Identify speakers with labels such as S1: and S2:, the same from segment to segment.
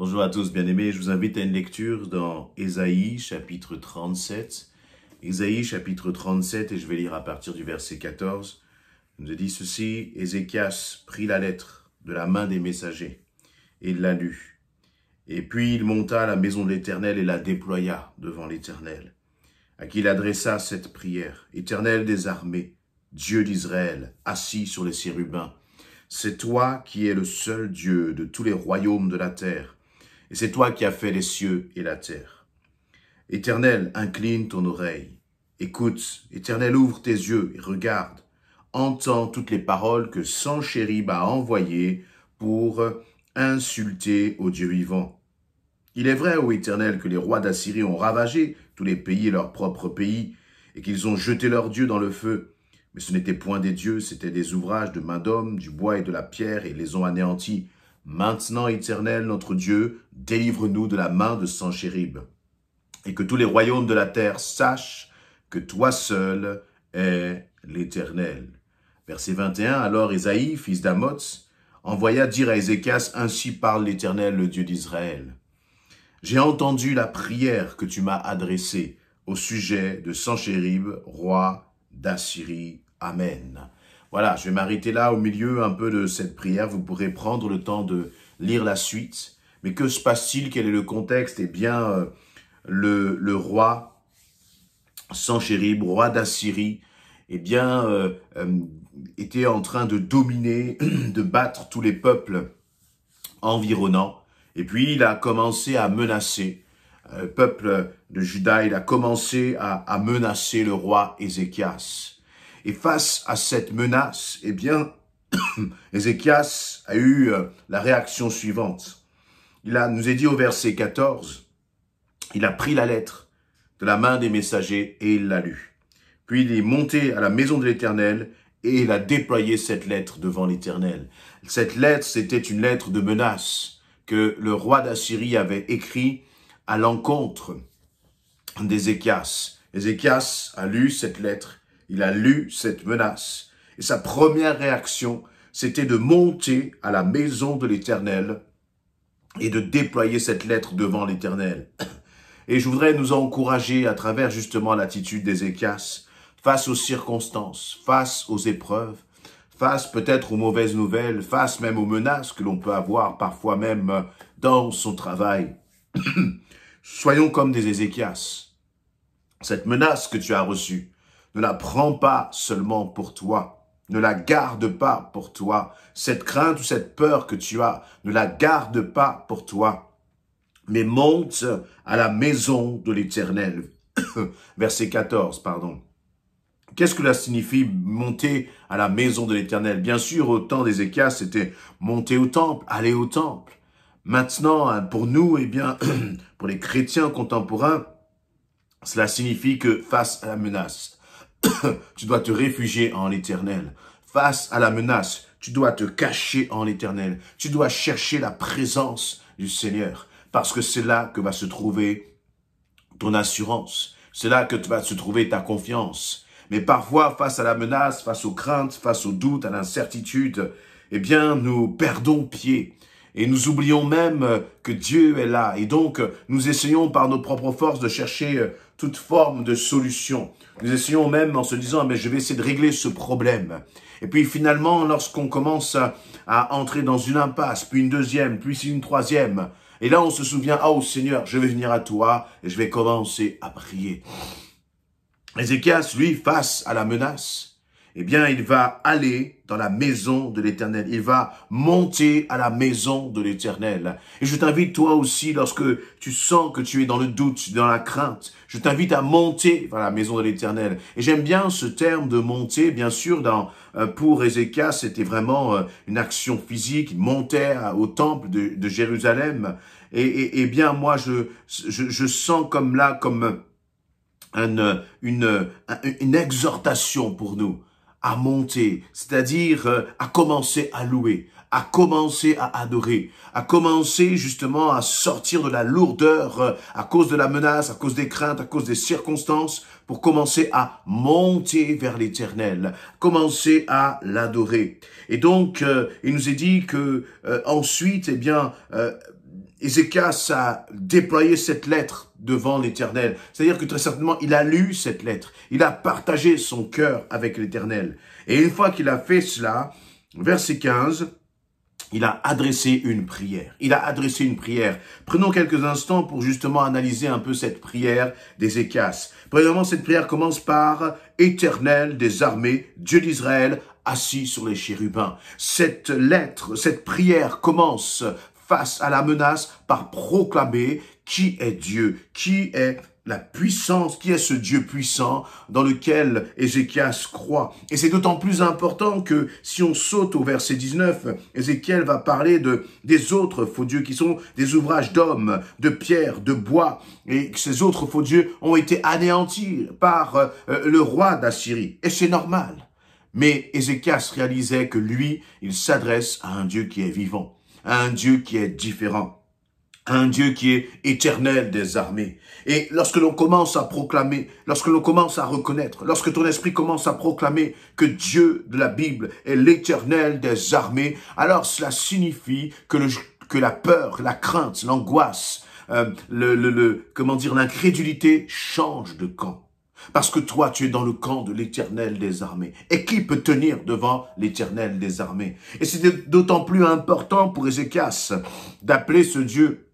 S1: Bonjour à tous, bien-aimés. Je vous invite à une lecture dans Ésaïe, chapitre 37. Ésaïe, chapitre 37, et je vais lire à partir du verset 14. Il nous dit ceci, Ézéchias prit la lettre de la main des messagers et la lut. Et puis il monta à la maison de l'Éternel et la déploya devant l'Éternel, à qui il adressa cette prière. Éternel des armées, Dieu d'Israël, assis sur les cérubins, c'est toi qui es le seul Dieu de tous les royaumes de la terre et c'est toi qui as fait les cieux et la terre. Éternel, incline ton oreille, écoute, Éternel, ouvre tes yeux et regarde, entends toutes les paroles que Chérib a envoyées pour insulter au Dieu vivant. Il est vrai, ô Éternel, que les rois d'Assyrie ont ravagé tous les pays et leur propre pays, et qu'ils ont jeté leurs dieux dans le feu. Mais ce n'étaient point des dieux, c'étaient des ouvrages de main d'homme, du bois et de la pierre, et les ont anéantis. Maintenant, Éternel, notre Dieu, délivre-nous de la main de Sanchérib, et que tous les royaumes de la terre sachent que toi seul es l'Éternel. Verset 21, alors Esaïe, fils d'Amoz, envoya dire à Ézéchias, ainsi parle l'Éternel, le Dieu d'Israël. J'ai entendu la prière que tu m'as adressée au sujet de Sanchérib, roi d'Assyrie. Amen. Voilà, je vais m'arrêter là au milieu un peu de cette prière. Vous pourrez prendre le temps de lire la suite. Mais que se passe-t-il Quel est le contexte Eh bien, euh, le, le, roi Sanchérib, roi d'Assyrie, eh bien, euh, euh, était en train de dominer, de battre tous les peuples environnants. Et puis, il a commencé à menacer. Le peuple de Juda, il a commencé à, à menacer le roi Ézéchias. Et face à cette menace, eh bien, Ézéchias a eu euh, la réaction suivante. Il a, nous est dit au verset 14, il a pris la lettre de la main des messagers et il l'a lu. Puis il est monté à la maison de l'Éternel et il a déployé cette lettre devant l'Éternel. Cette lettre, c'était une lettre de menace que le roi d'Assyrie avait écrit à l'encontre d'Ézéchias. Ézéchias a lu cette lettre il a lu cette menace. Et sa première réaction, c'était de monter à la maison de l'Éternel et de déployer cette lettre devant l'Éternel. Et je voudrais nous encourager à travers justement l'attitude d'Ézéchias, face aux circonstances, face aux épreuves, face peut-être aux mauvaises nouvelles, face même aux menaces que l'on peut avoir parfois même dans son travail. Soyons comme des Ézéchias. Cette menace que tu as reçue, ne la prends pas seulement pour toi. Ne la garde pas pour toi. Cette crainte ou cette peur que tu as, ne la garde pas pour toi. Mais monte à la maison de l'éternel. Verset 14, pardon. Qu'est-ce que cela signifie monter à la maison de l'éternel? Bien sûr, au temps d'Ézéchias, c'était monter au temple, aller au temple. Maintenant, hein, pour nous, eh bien, pour les chrétiens contemporains, cela signifie que face à la menace, tu dois te réfugier en l'éternel. Face à la menace, tu dois te cacher en l'éternel. Tu dois chercher la présence du Seigneur. Parce que c'est là que va se trouver ton assurance. C'est là que va se trouver ta confiance. Mais parfois, face à la menace, face aux craintes, face aux doutes, à l'incertitude, eh bien, nous perdons pied. Et nous oublions même que Dieu est là. Et donc, nous essayons par nos propres forces de chercher toute forme de solution. Nous essayons même en se disant, mais je vais essayer de régler ce problème. Et puis finalement, lorsqu'on commence à, entrer dans une impasse, puis une deuxième, puis une troisième, et là on se souvient, oh Seigneur, je vais venir à toi et je vais commencer à prier. Ézéchias, lui, face à la menace, eh bien, il va aller dans la maison de l'éternel. Il va monter à la maison de l'éternel. Et je t'invite toi aussi, lorsque tu sens que tu es dans le doute, dans la crainte, je t'invite à monter vers la maison de l'éternel. Et j'aime bien ce terme de monter, bien sûr, dans, euh, pour Ézéchias, c'était vraiment euh, une action physique. Il montait au temple de, Jérusalem. Et, et, bien, moi, je, je, sens comme là, comme euh, une, une exhortation pour nous à monter, c'est-à-dire euh, à commencer à louer, à commencer à adorer, à commencer justement à sortir de la lourdeur euh, à cause de la menace, à cause des craintes, à cause des circonstances, pour commencer à monter vers l'éternel, commencer à l'adorer. Et donc, euh, il nous est dit que ensuite, eh bien, Ézéchias a déployé cette lettre devant l'Éternel. C'est-à-dire que très certainement, il a lu cette lettre. Il a partagé son cœur avec l'Éternel. Et une fois qu'il a fait cela, verset 15, il a adressé une prière. Il a adressé une prière. Prenons quelques instants pour justement analyser un peu cette prière d'Ézéchias. Premièrement, cette prière commence par « Éternel des armées, Dieu d'Israël, assis sur les chérubins. Cette lettre, cette prière commence face à la menace par proclamer qui est Dieu, qui est la puissance, qui est ce Dieu puissant dans lequel Ézéchias croit. Et c'est d'autant plus important que si on saute au verset 19, Ézéchiel va parler de, des autres faux dieux qui sont des ouvrages d'hommes, de pierre, de bois, et que ces autres faux dieux ont été anéantis par euh, euh, le roi d'Assyrie. Et c'est normal. Mais Ézéchias réalisait que lui, il s'adresse à un Dieu qui est vivant un Dieu qui est différent un Dieu qui est éternel des armées. Et lorsque l'on commence à proclamer, lorsque l'on commence à reconnaître, lorsque ton esprit commence à proclamer que Dieu de la Bible est l'éternel des armées, alors cela signifie que, le, que la peur, la crainte, l'angoisse, euh, le, le, comment dire, l'incrédulité change de camp. Parce que toi, tu es dans le camp de l'éternel des armées. Et qui peut tenir devant l'éternel des armées Et c'était d'autant plus important pour Ézéchias d'appeler ce Dieu,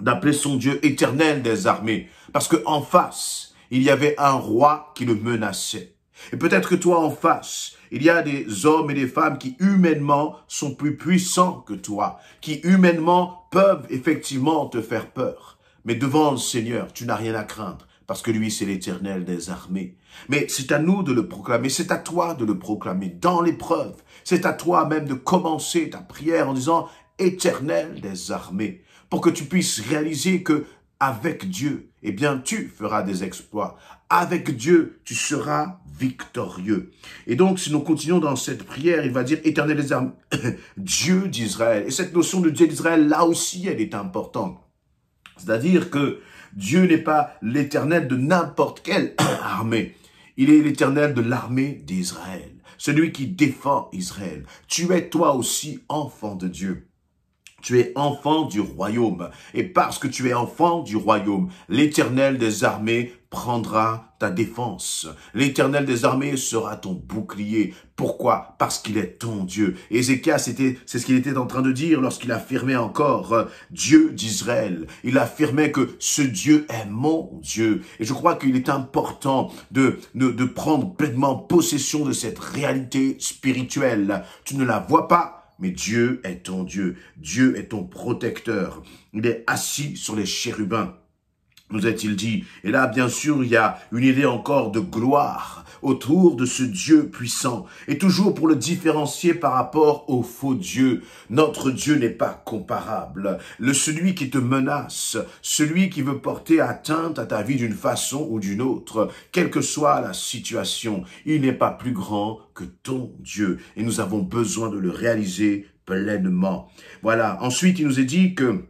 S1: d'appeler son Dieu éternel des armées. Parce que en face, il y avait un roi qui le menaçait. Et peut-être que toi, en face, il y a des hommes et des femmes qui humainement sont plus puissants que toi, qui humainement peuvent effectivement te faire peur. Mais devant le Seigneur, tu n'as rien à craindre parce que lui, c'est l'éternel des armées. Mais c'est à nous de le proclamer, c'est à toi de le proclamer dans l'épreuve. C'est à toi même de commencer ta prière en disant éternel des armées, pour que tu puisses réaliser que avec Dieu, eh bien, tu feras des exploits. Avec Dieu, tu seras victorieux. Et donc, si nous continuons dans cette prière, il va dire, éternel des armées, Dieu d'Israël. Et cette notion de Dieu d'Israël, là aussi, elle est importante. C'est-à-dire que Dieu n'est pas l'éternel de n'importe quelle armée. Il est l'éternel de l'armée d'Israël, celui qui défend Israël. Tu es toi aussi enfant de Dieu. Tu es enfant du royaume. Et parce que tu es enfant du royaume, l'éternel des armées prendra ta défense. L'éternel des armées sera ton bouclier. Pourquoi? Parce qu'il est ton Dieu. Ézéchias, c'était, c'est ce qu'il était en train de dire lorsqu'il affirmait encore euh, Dieu d'Israël. Il affirmait que ce Dieu est mon Dieu. Et je crois qu'il est important de, de prendre pleinement possession de cette réalité spirituelle. Tu ne la vois pas, mais Dieu est ton Dieu, Dieu est ton protecteur. Il est assis sur les chérubins nous est-il dit. Et là, bien sûr, il y a une idée encore de gloire autour de ce Dieu puissant. Et toujours pour le différencier par rapport au faux Dieu. Notre Dieu n'est pas comparable. Le celui qui te menace, celui qui veut porter atteinte à ta vie d'une façon ou d'une autre, quelle que soit la situation, il n'est pas plus grand que ton Dieu. Et nous avons besoin de le réaliser pleinement. Voilà. Ensuite, il nous est dit que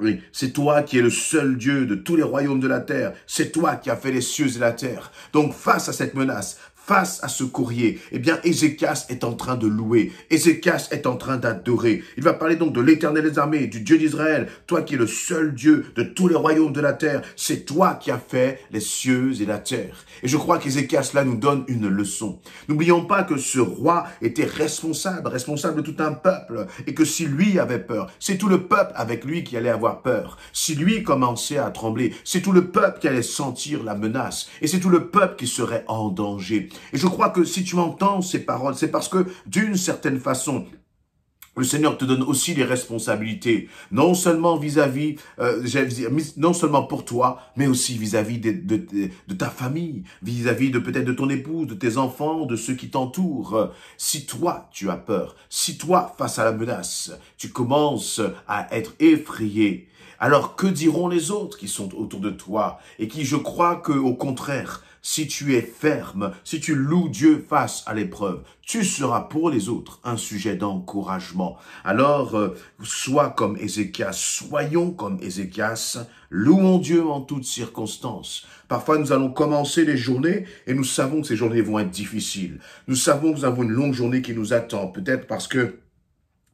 S1: oui, c'est toi qui es le seul Dieu de tous les royaumes de la terre. C'est toi qui as fait les cieux et la terre. Donc face à cette menace, face à ce courrier, eh bien, Ézéchias est en train de louer. Ézéchias est en train d'adorer. Il va parler donc de l'éternel des armées, du Dieu d'Israël. Toi qui es le seul Dieu de tous les royaumes de la terre, c'est toi qui as fait les cieux et la terre. Et je crois qu'Ézéchias là nous donne une leçon. N'oublions pas que ce roi était responsable, responsable de tout un peuple, et que si lui avait peur, c'est tout le peuple avec lui qui allait avoir peur. Si lui commençait à trembler, c'est tout le peuple qui allait sentir la menace, et c'est tout le peuple qui serait en danger. Et je crois que si tu entends ces paroles, c'est parce que d'une certaine façon, le Seigneur te donne aussi des responsabilités, non seulement vis-à-vis, euh, non seulement pour toi, mais aussi vis-à-vis de, ta famille, vis-à-vis -vis de peut-être de ton épouse, de tes enfants, de ceux qui t'entourent. Si toi tu as peur, si toi face à la menace, tu commences à être effrayé, alors que diront les autres qui sont autour de toi et qui, je crois que, au contraire, si tu es ferme, si tu loues Dieu face à l'épreuve, tu seras pour les autres un sujet d'encouragement. Alors, euh, sois comme Ézéchias, soyons comme Ézéchias, louons Dieu en toutes circonstances. Parfois, nous allons commencer les journées et nous savons que ces journées vont être difficiles. Nous savons que nous avons une longue journée qui nous attend, peut-être parce que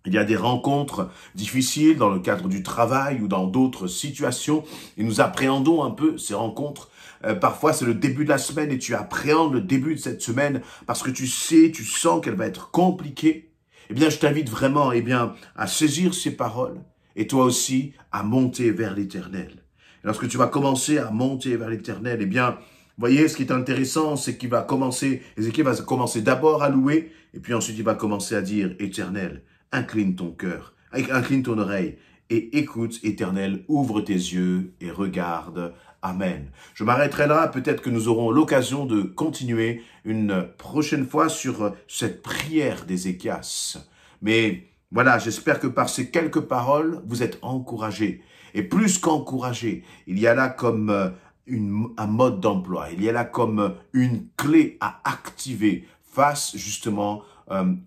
S1: il y a des rencontres difficiles dans le cadre du travail ou dans d'autres situations et nous appréhendons un peu ces rencontres euh, parfois, c'est le début de la semaine et tu appréhendes le début de cette semaine parce que tu sais, tu sens qu'elle va être compliquée. Eh bien, je t'invite vraiment, eh bien, à saisir ces paroles et toi aussi à monter vers l'éternel. Lorsque tu vas commencer à monter vers l'éternel, eh bien, voyez, ce qui est intéressant, c'est qu'il va commencer, Ézéchiel va commencer d'abord à louer, et puis ensuite il va commencer à dire, éternel, incline ton cœur, incline ton oreille, et écoute, éternel, ouvre tes yeux et regarde Amen. Je m'arrêterai là, peut-être que nous aurons l'occasion de continuer une prochaine fois sur euh, cette prière d'Ézéchias. Mais voilà, j'espère que par ces quelques paroles, vous êtes encouragés. Et plus qu'encouragés, il y a là comme euh, une, un mode d'emploi, il y a là comme euh, une clé à activer face justement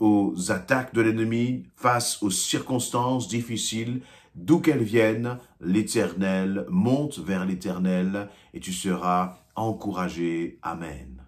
S1: aux attaques de l'ennemi, face aux circonstances difficiles, d'où qu'elles viennent, l'Éternel, monte vers l'Éternel et tu seras encouragé. Amen.